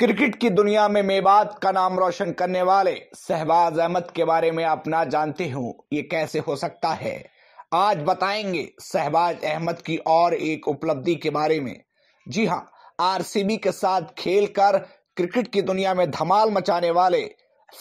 cricket की दुनिया में मेवात का नाम रोशन करने वाले शहबाज अहमद के बारे में आप ना जानते हो ये कैसे हो सकता है आज बताएंगे शहबाज अहमद की और एक उपलब्धि के बारे में जी हाँ आरसीबी के साथ खेलकर क्रिकेट की दुनिया में धमाल मचाने वाले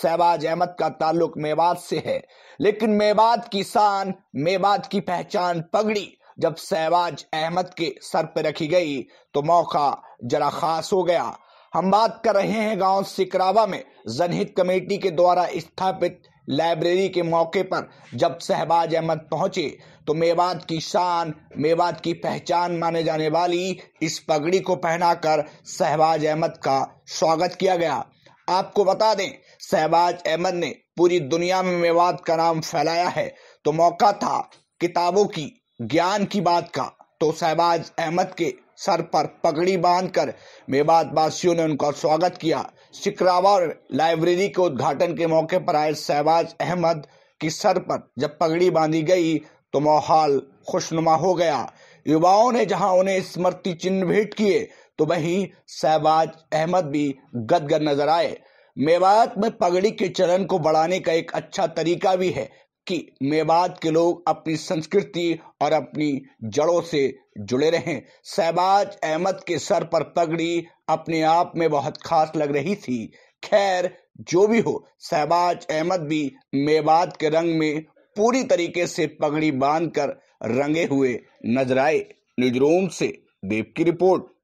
शहबाज अहमद का ताल्लुक मेवात से है लेकिन मेवात की शान मेवात की पहचान पगड़ी जब शहबाज अहमद के सर पर रखी गई तो मौका जरा खास हो गया हम बात कर रहे हैं गांव सिकरावा में जनहित कमेटी के द्वारा स्थापित लाइब्रेरी के मौके पर जब शहबाज अहमद पहुंचे तो मेवात की शान मेवात की पहचान माने जाने वाली इस पगड़ी को पहनाकर शहबाज अहमद का स्वागत किया गया आपको बता दें शहबाज अहमद ने पूरी दुनिया में मेवात का नाम फैलाया है तो मौका था किताबों की ज्ञान की बात का तो शहबाज अहमद के सर पर पगड़ी बांधकर वासियों ने उनका स्वागत किया सिकरावा लाइब्रेरी के उद्घाटन के मौके पर आए शहबाज अहमद की सर पर जब पगड़ी बांधी गई तो माहौल खुशनुमा हो गया युवाओं ने जहां उन्हें स्मृति चिन्ह भेंट किए तो वहीं शहबाज अहमद भी गदगद नजर आए मेवात में पगड़ी के चलन को बढ़ाने का एक अच्छा तरीका भी है कि मेवात के लोग अपनी संस्कृति और अपनी जड़ों से जुड़े रहें शहबाज अहमद के सर पर पगड़ी अपने आप में बहुत खास लग रही थी खैर जो भी हो शहबाज अहमद भी मेवात के रंग में पूरी तरीके से पगड़ी बांधकर रंगे हुए नजर आए न्यूज रूम से देव की रिपोर्ट